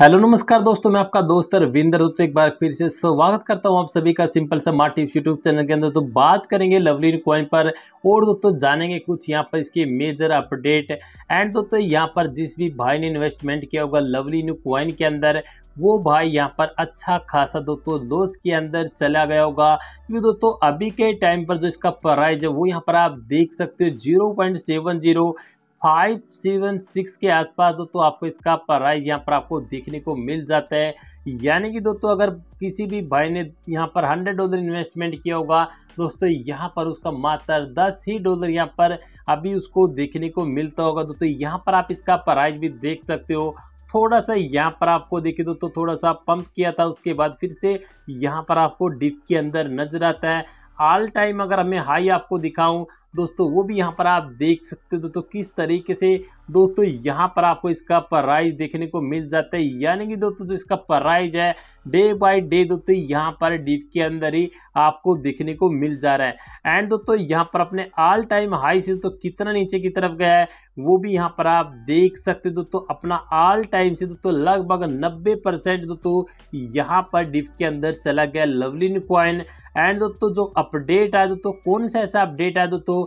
hello नमस्कार दोस्तों मैं आपका दोस्त रविंदर दोस्तों एक बार फिर से स्वागत करता हूं आप सभी का सिंपल सा मार्टी यूट्यूब चैनल के अंदर तो बात करेंगे लवली कॉइन पर और दोस्तों जानेंगे कुछ यहां पर इसके मेजर अपडेट एंड दोस्तों यहां पर जिस भी भाई ने इन्वेस्टमेंट किया होगा लवली न्यू कॉइन के अंदर वो भाई यहाँ पर अच्छा खासा दोस्तों लॉस के अंदर चला गया होगा क्योंकि दोस्तों अभी के टाइम पर जो इसका प्राइज़ है वो यहाँ पर आप देख सकते हो zero point seven zero five seven six के आसपास दोस्तों आपको इसका प्राइस यहाँ पर आपको देखने को मिल जाता है यानी कि दोस्तों अगर किसी भी भाई ने यहाँ पर हंड्रेड डॉलर इन्वेस्टमेंट किया होगा दोस्तों यहाँ पर उसका मात्र दस ही डॉलर यहाँ पर अभी उसको देखने को मिलता होगा दोस्तों यहाँ पर आप इसका प्राइज़ भी देख सकते हो थोड़ा सा यहाँ पर आपको देखिए दोस्तों थोड़ा सा पंप किया था उसके बाद फिर से यहाँ पर आपको डिप के अंदर नजर आता है ऑल टाइम अगर हमें हाई आपको दिखाऊं दोस्तों वो भी यहाँ पर आप देख सकते हो दोस्तों किस तरीके से दोस्तों यहाँ पर आपको इसका प्राइज देखने को मिल जाता है यानी कि दोस्तों जो इसका प्राइज है डे बाय डे दोस्तों यहाँ पर डीप के अंदर ही आपको देखने को मिल जा रहा है एंड दोस्तों यहाँ पर अपने ऑल टाइम हाई से तो कितना नीचे की तरफ गया है वो भी यहाँ पर आप देख सकते दोस्तों अपना ऑल टाइम से दोस्तों लगभग 90 परसेंट दोस्तों यहाँ पर डिप के अंदर चला गया लवलिन क्वाइन एंड दोस्तों जो अपडेट आया दोस्तों कौन सा ऐसा अपडेट आया दोस्तों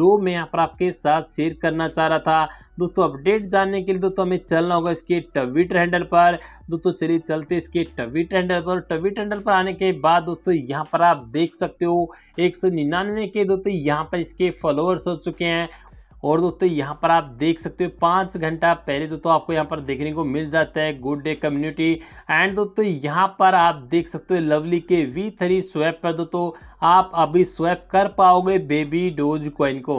जो मैं यहाँ पर आपके साथ शेयर करना चाह रहा था दोस्तों अपडेट जानने के लिए दोस्तों हमें चलना होगा इसके ट्विटर हैंडल पर दोस्तों चलिए चलते इसके ट्विटर हैंडल पर ट्विटर हैंडल पर आने के बाद दोस्तों यहाँ पर आप देख सकते हो एक के दोस्तों यहाँ पर इसके फॉलोअर्स हो चुके हैं और दोस्तों यहाँ पर आप देख सकते हो पाँच घंटा पहले दोस्तों आपको यहाँ पर देखने को मिल जाता है गुड डे कम्युनिटी एंड दोस्तों यहाँ पर आप देख सकते हो लवली के वी थ्री स्वैप पर दोस्तों आप अभी स्वैप कर पाओगे बेबी डोज कॉइन को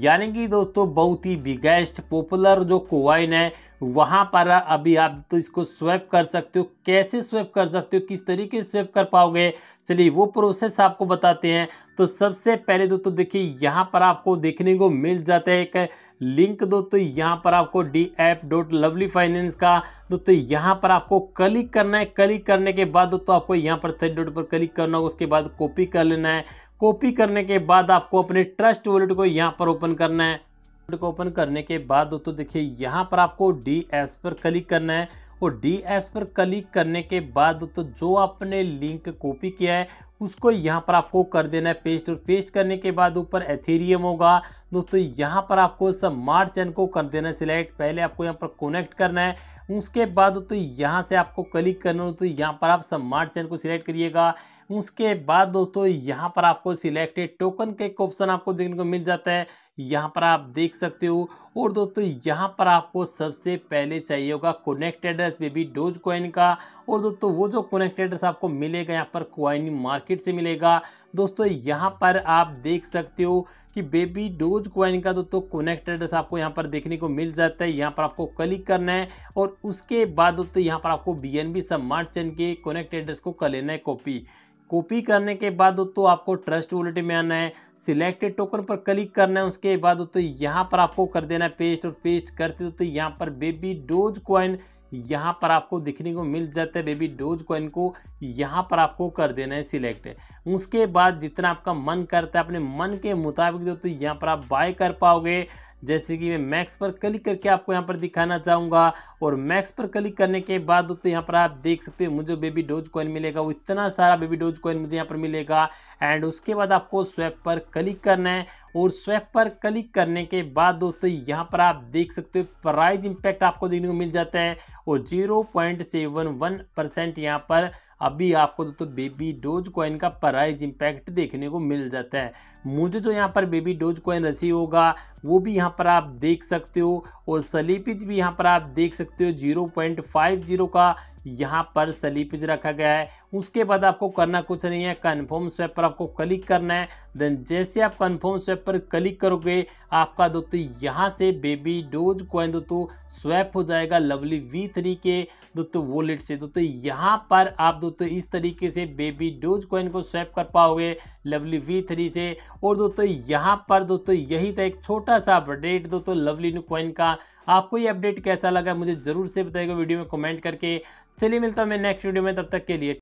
यानी कि दोस्तों बहुत ही बिगेस्ट पॉपुलर जो कोइन है वहाँ पर अभी आप तो इसको स्वैप कर सकते हो कैसे स्वैप कर सकते हो किस तरीके से स्वैप कर पाओगे चलिए वो प्रोसेस आपको बताते हैं तो सबसे पहले दोस्तों देखिए यहाँ पर आपको देखने को मिल जाता है एक लिंक दोस्तों यहाँ पर आपको D app dot lovely finance का दोस्तों यहाँ पर आपको क्लिक करना है क्लिक करने के बाद दोस्तों आपको यहाँ पर थर्ड डॉट पर क्लिक करना होगा उसके बाद कॉपी कर लेना है कॉपी करने के बाद आपको अपने ट्रस्ट वॉलेट को यहाँ पर ओपन करना है ओपन करने के बाद दोस्तों देखिए यहाँ पर आपको डी एप्स पर क्लिक करना है और डी एस पर क्लिक करने के बाद तो जो आपने लिंक कॉपी किया है उसको यहाँ पर आपको कर देना है पेस्ट और पेस्ट करने के बाद ऊपर एथेरियम होगा दोस्तों यहाँ पर आपको स्मार्ट चैन को कर देना है सिलेक्ट पहले आपको यहाँ पर कनेक्ट करना है उसके बाद तो यहाँ से आपको क्लिक करना हो तो यहाँ पर आप स्मार्ट चैन को सिलेक्ट करिएगा उसके बाद दोस्तों यहाँ पर आपको सिलेक्टेड टोकन का एक ऑप्शन आपको देखने को मिल जाता है यहाँ पर आप देख सकते हो और दोस्तों यहाँ पर आपको सबसे पहले चाहिए होगा connect address baby doge coin का और दोस्तों वो जो कनेक्ट एड्रेस आपको मिलेगा यहाँ पर कॉइन मार्केट से मिलेगा दोस्तों यहाँ पर आप देख सकते हो कि बेबी डोज क्वाइन का दोस्तों कनेक्ट एड्रेस आपको यहाँ पर देखने को मिल जाता है यहाँ पर आपको क्लिक करना है और उसके बाद दोस्तों यहाँ पर आपको B N B smart chain के कनेक्ट एड्रेस को कर लेना है कॉपी कॉपी करने के बाद तो आपको ट्रस्ट वॉलेट में आना है सिलेक्टेड टोकन पर क्लिक करना है उसके बाद तो यहाँ पर आपको कर देना है पेस्ट और पेस्ट करते तो यहाँ पर बेबी डोज क्वाइन यहाँ पर आपको दिखने को मिल जाता है बेबी डोज कॉइन को यहाँ पर आपको कर देना है सिलेक्ट उसके बाद जितना आपका मन करता है अपने मन के मुताबिक जो तो यहाँ पर आप बाय कर पाओगे जैसे कि मैं मैक्स पर क्लिक करके आपको यहाँ पर दिखाना चाहूँगा और मैक्स पर क्लिक करने के बाद दोस्तों यहाँ पर आप देख सकते हो मुझे बेबी डोज कॉइन मिलेगा वो इतना सारा बेबी डोज कॉइन मुझे यहाँ पर मिलेगा एंड उसके बाद आपको स्वैप पर क्लिक करना है और स्वैप पर क्लिक करने के बाद दोस्तों यहाँ पर आप देख सकते हो प्राइज इम्पैक्ट आपको देखने को मिल जाता है और zero point seven one percent यहाँ पर अभी आपको दोस्तों बेबी डोज कॉइन का प्राइज इम्पैक्ट देखने को मिल जाता है मुझे जो यहाँ पर बेबी डोज कॉइन रसी होगा वो भी यहाँ पर आप देख सकते हो और सलीपिज भी यहाँ पर आप देख सकते हो जीरो पॉइंट फाइव जीरो का यहाँ पर सलीपेज रखा गया है उसके बाद आपको करना कुछ नहीं है कन्फर्म स्वेप पर आपको क्लिक करना है देन जैसे आप कन्फर्म स्वेप पर क्लिक करोगे आपका दोस्तों यहाँ से बेबी डोज कॉइन दोस्तों स्वैप हो जाएगा लवली वी थ्री के दोस्तों वॉलेट से दोस्तों यहाँ पर आप दोस्तों इस तरीके से बेबी डोज कॉइन को स्वैप कर पाओगे लवली वी थ्री से और दोस्तों यहाँ पर दोस्तों यही था एक छोटा सा अपडेट दोस्तों लवली न्यू कॉइन का आपको ये अपडेट कैसा लगा मुझे ज़रूर से बताएगा वीडियो में कमेंट करके चलिए मिलता हूँ मैं नेक्स्ट वीडियो में तब तक के लिए